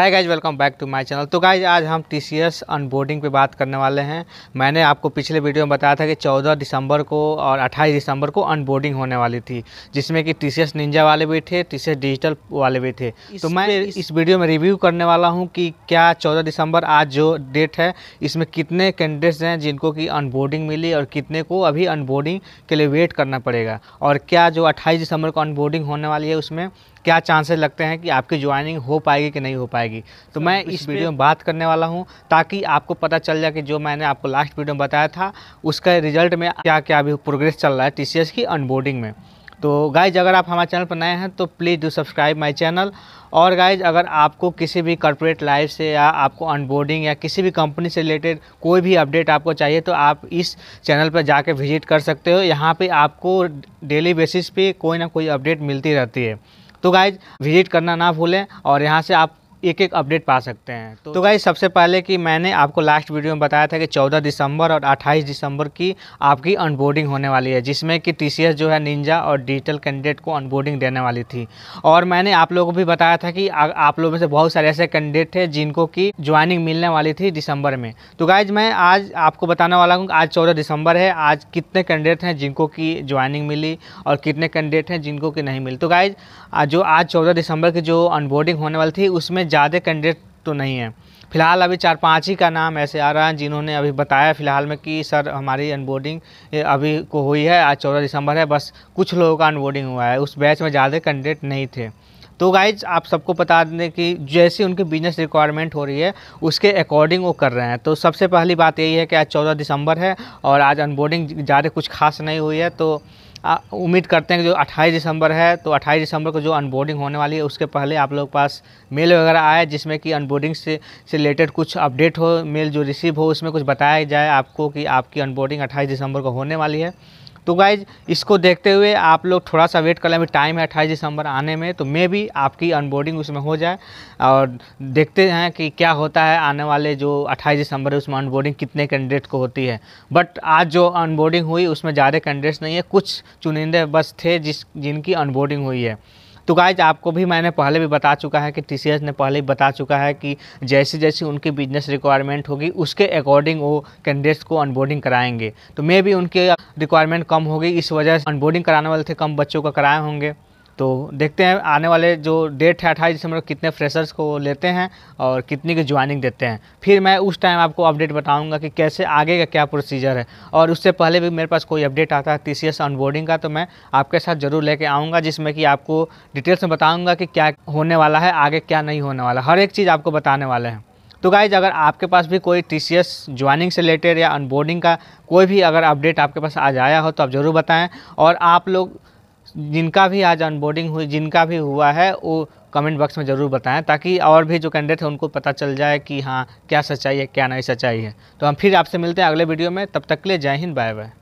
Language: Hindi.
hi guys welcome back to my channel तो गाइज आज हम टी सी एस अनबोर्डिंग पर बात करने वाले हैं मैंने आपको पिछले वीडियो में बताया था कि 14 दिसंबर को और 28 दिसंबर को अनबोर्डिंग होने वाली थी जिसमें कि टी सी एस निंजा वाले भी थे टी सी एस डिजिटल वाले भी थे तो मैं इस, इस वीडियो में रिव्यू करने वाला हूँ कि क्या चौदह दिसंबर आज जो डेट है इसमें कितने कैंडिडेट्स हैं जिनको कि अनबोर्डिंग मिली और कितने को अभी अनबोर्डिंग के लिए वेट करना पड़ेगा और क्या जो अट्ठाईस दिसंबर को अनबोर्डिंग होने वाली है उसमें क्या चांसेस लगते हैं कि आपकी ज्वाइनिंग हो पाएगी कि नहीं हो पाएगी तो मैं इस वीडियो में बात करने वाला हूँ ताकि आपको पता चल जाए कि जो मैंने आपको लास्ट वीडियो में बताया था उसका रिजल्ट में क्या क्या अभी प्रोग्रेस चल रहा है टी की अनबोर्डिंग में तो गाइज अगर आप हमारे चैनल पर नए हैं तो please do subscribe my channel और गाइज अगर आपको किसी भी कॉर्पोरेट लाइफ से या आपको अनबोर्डिंग या किसी भी कंपनी से रिलेटेड कोई भी अपडेट आपको चाहिए तो आप इस चैनल पर जाके विजिट कर सकते हो यहाँ पे आपको डेली बेसिस पे कोई ना कोई अपडेट मिलती रहती है तो गाइज विजिट करना ना भूलें और यहाँ से आप एक एक अपडेट पा सकते हैं तो, तो गाइज सबसे पहले कि मैंने आपको लास्ट वीडियो में बताया था कि 14 दिसंबर और 28 दिसंबर की आपकी अनबोर्डिंग होने वाली है जिसमें कि टी जो है निंजा और डिजिटल कैंडिडेट को अनबोर्डिंग देने वाली थी और मैंने आप लोगों को भी बताया था कि आ, आप लोगों में से बहुत सारे ऐसे कैंडिडेट थे जिनको की ज्वाइनिंग मिलने वाली थी दिसंबर में तो गाइज मैं आज आपको बताने वाला हूँ आज चौदह दिसंबर है आज कितने कैंडिडेट हैं जिनको की ज्वाइनिंग मिली और कितने कैंडिडेट हैं जिनको की नहीं मिली तो गाइज जो आज चौदह दिसंबर की जो अनबोर्डिंग होने वाली थी उसमें ज़्यादा कैंडिडेट तो नहीं है फ़िलहाल अभी चार पाँच ही का नाम ऐसे आ रहा है जिन्होंने अभी बताया फ़िलहाल में कि सर हमारी अनबोर्डिंग अभी को हुई है आज चौदह दिसंबर है बस कुछ लोगों का अनबोर्डिंग हुआ है उस बैच में ज़्यादा कैंडिडेट नहीं थे तो गाइज आप सबको बता दें कि जैसी उनकी बिजनेस रिक्वायरमेंट हो रही है उसके अकॉर्डिंग वो कर रहे हैं तो सबसे पहली बात यही है कि आज चौदह दिसंबर है और आज अनबोर्डिंग ज़्यादा कुछ खास नहीं हुई है तो उम्मीद करते हैं कि जो 28 दिसंबर है तो 28 दिसंबर को जो अनबोर्डिंग होने वाली है उसके पहले आप लोग पास मेल वगैरह आए जिसमें कि अनबोर्डिंग से से रिलेटेड कुछ अपडेट हो मेल जो रिसीव हो उसमें कुछ बताया जाए आपको कि आपकी अनबोर्डिंग अट्ठाईस दिसंबर को होने वाली है तो गाइज इसको देखते हुए आप लोग थोड़ा सा वेट कर लें टाइम है अट्ठाईस दिसंबर आने में तो मे भी आपकी अनबोर्डिंग उसमें हो जाए और देखते हैं कि क्या होता है आने वाले जो अट्ठाईस दिसंबर है उसमें अनबोर्डिंग कितने कैंडिडेट को होती है बट आज जो अनबोर्डिंग हुई उसमें ज़्यादा कैंडिडेट्स नहीं है कुछ चुनिंदे बस थे जिस जिनकी अनबोर्डिंग हुई है तो गाइज आपको भी मैंने पहले भी बता चुका है कि टी ने पहले ही बता चुका है कि जैसे जैसे उनकी बिजनेस रिक्वायरमेंट होगी उसके अकॉर्डिंग वो कैंडिडेट्स को अनबोर्डिंग कराएंगे तो मे भी उनके रिक्वायरमेंट कम होगी इस वजह से अनबोर्डिंग कराने वाले थे कम बच्चों का कराए होंगे तो देखते हैं आने वाले जो डेट है अट्ठाईस दिसंबर कितने फ्रेशर्स को लेते हैं और कितनी की ज्वाइनिंग देते हैं फिर मैं उस टाइम आपको अपडेट बताऊंगा कि कैसे आगे का क्या प्रोसीजर है और उससे पहले भी मेरे पास कोई अपडेट आता है टी सी का तो मैं आपके साथ ज़रूर लेके आऊँगा जिसमें कि आपको डिटेल्स में बताऊँगा कि क्या होने वाला है आगे क्या नहीं होने वाला हर एक चीज़ आपको बताने वाले हैं तो गाइज अगर आपके पास भी कोई टी सी एस ज्वाइनिंग से रिलेटेड या अनबोर्डिंग का कोई भी अगर अपडेट आपके पास आज आया हो तो आप ज़रूर बताएं और आप लोग जिनका भी आज अनबोर्डिंग हुई जिनका भी हुआ है वो कमेंट बॉक्स में ज़रूर बताएं ताकि और भी जो कैंडिडेट हैं उनको पता चल जाए कि हाँ क्या सच्चाई है क्या नहीं सच्चाई है तो हम फिर आपसे मिलते हैं अगले वीडियो में तब तक के लिए जय हिंद बाय बाय